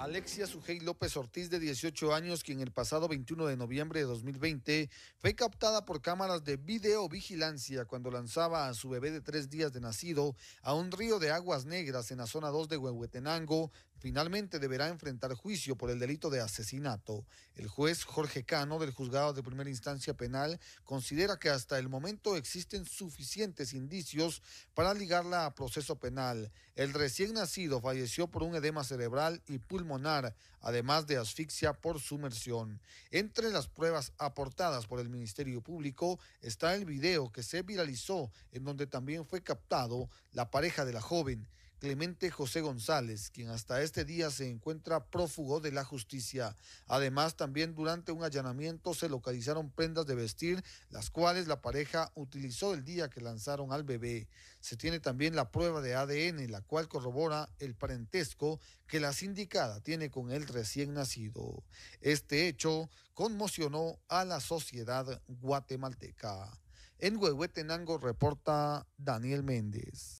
Alexia Sujei López Ortiz, de 18 años, quien el pasado 21 de noviembre de 2020 fue captada por cámaras de videovigilancia cuando lanzaba a su bebé de tres días de nacido a un río de aguas negras en la zona 2 de Huehuetenango, finalmente deberá enfrentar juicio por el delito de asesinato. El juez Jorge Cano, del juzgado de primera instancia penal, considera que hasta el momento existen suficientes indicios para ligarla a proceso penal. El recién nacido falleció por un edema cerebral y pulmonar además de asfixia por sumersión. Entre las pruebas aportadas por el Ministerio Público está el video que se viralizó en donde también fue captado la pareja de la joven Clemente José González, quien hasta este día se encuentra prófugo de la justicia. Además, también durante un allanamiento se localizaron prendas de vestir, las cuales la pareja utilizó el día que lanzaron al bebé. Se tiene también la prueba de ADN, la cual corrobora el parentesco que la sindicada tiene con el recién nacido. Este hecho conmocionó a la sociedad guatemalteca. En Huehuetenango reporta Daniel Méndez.